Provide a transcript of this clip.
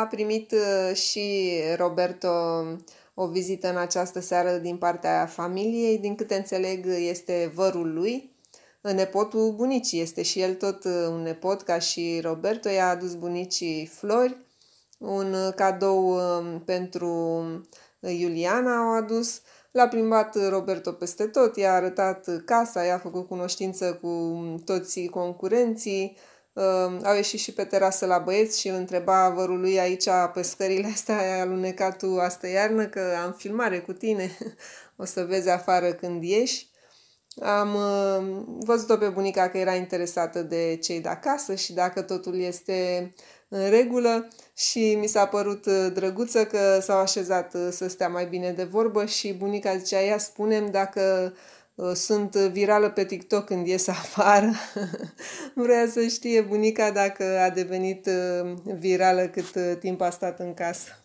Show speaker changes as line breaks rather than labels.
A primit uh, și Roberto o vizită în această seară din partea familiei. Din câte înțeleg, este vărul lui. Nepotul bunicii este și el tot uh, un nepot ca și Roberto. I-a adus bunicii flori, un uh, cadou um, pentru Iuliana au adus. L-a plimbat Roberto peste tot, i-a arătat casa, i-a făcut cunoștință cu um, toți concurenții, Uh, au ieșit și pe terasă la băieți și îl întreba vărului aici pe scările astea ai alunecat tu astă iarnă că am filmare cu tine, o să vezi afară când ieși. Am uh, văzut-o pe bunica că era interesată de cei de acasă și dacă totul este în regulă și mi s-a părut uh, drăguță că s-au așezat uh, să stea mai bine de vorbă și bunica zicea, ia spunem dacă uh, Uh, sunt uh, virală pe TikTok când ies afară. Vrea să știe bunica dacă a devenit uh, virală cât timp a stat în casă.